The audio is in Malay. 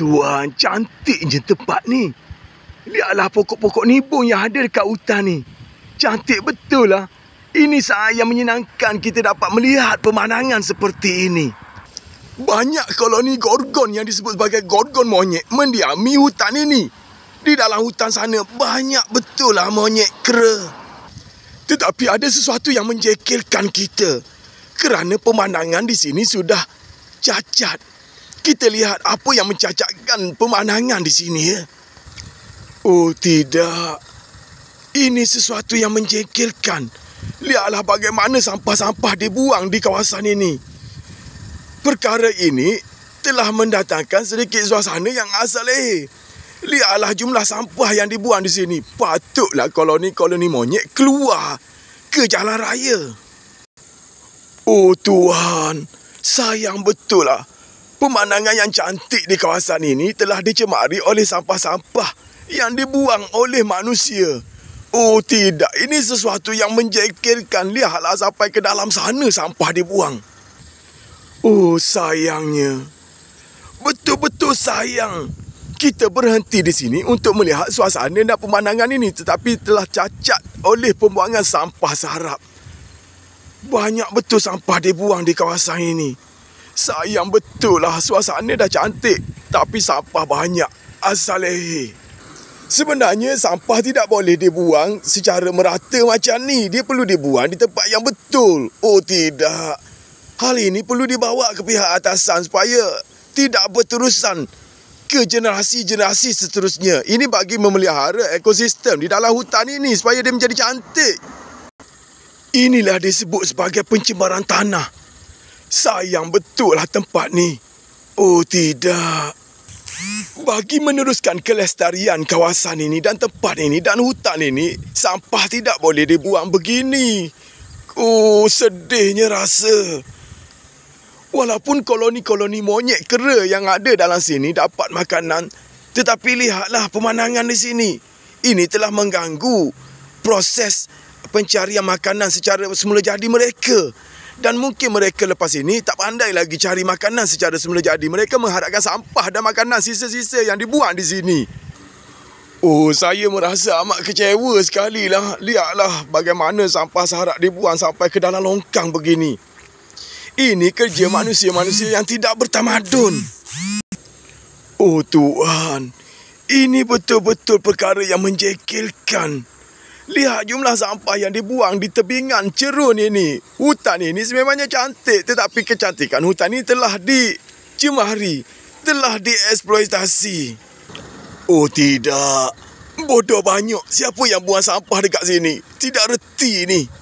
Tuan, cantik je tempat ni. Lihatlah pokok-pokok nibung yang ada dekat hutan ni. Cantik betul lah. Ini saat yang menyenangkan kita dapat melihat pemandangan seperti ini. Banyak koloni gorgon yang disebut sebagai gorgon monyet mendiami hutan ini. Di dalam hutan sana banyak betul lah monyet kera. Tetapi ada sesuatu yang menjekilkan kita. Kerana pemandangan di sini sudah cacat. Kita lihat apa yang mencacatkan pemandangan di sini ya. Oh tidak. Ini sesuatu yang menjengkelkan. Lihatlah bagaimana sampah-sampah dibuang di kawasan ini. Perkara ini telah mendatangkan sedikit suasana yang asal eh. Lihatlah jumlah sampah yang dibuang di sini. Patutlah koloni-koloni monyet keluar ke jalan raya. Oh Tuhan, sayang betul lah. Pemandangan yang cantik di kawasan ini telah dicemari oleh sampah-sampah yang dibuang oleh manusia. Oh tidak, ini sesuatu yang menjengkelkan. Lihatlah sampai ke dalam sana sampah dibuang. Oh sayangnya. Betul-betul sayang. Kita berhenti di sini untuk melihat suasana dan pemandangan ini tetapi telah cacat oleh pembuangan sampah sarap. Banyak betul sampah dibuang di kawasan ini. Sayang betul lah suasana dah cantik tapi sampah banyak. Asaleh. Sebenarnya sampah tidak boleh dibuang secara merata macam ni. Dia perlu dibuang di tempat yang betul. Oh tidak. Hal ini perlu dibawa ke pihak atasan supaya tidak berterusan ke generasi-generasi seterusnya. Ini bagi memelihara ekosistem di dalam hutan ini supaya dia menjadi cantik. Inilah disebut sebagai pencemaran tanah. Sayang betul lah tempat ni. Oh tidak. Bagi meneruskan kelestarian kawasan ini dan tempat ini dan hutan ini, sampah tidak boleh dibuang begini. Oh sedihnya rasa. Walaupun koloni-koloni monyet kera yang ada dalam sini dapat makanan, tetapi lihatlah pemandangan di sini. Ini telah mengganggu proses pencarian makanan secara semula jadi mereka dan mungkin mereka lepas ini tak pandai lagi cari makanan secara semula jadi. Mereka mengharapkan sampah dan makanan sisa-sisa yang dibuang di sini. Oh, saya merasa amat kecewa sekali lah. Lihatlah bagaimana sampah seharap dibuang sampai ke dalam longkang begini. Ini kerja manusia-manusia yang tidak bertamadun. Oh Tuhan, ini betul-betul perkara yang menjekilkan. Lihat jumlah sampah yang dibuang di tebingan cerun ini. Hutan ini sememangnya cantik tetapi kecantikan hutan ini telah dicemari, telah dieksploitasi. Oh tidak. Bodoh banyak. Siapa yang buang sampah dekat sini? Tidak reti ini.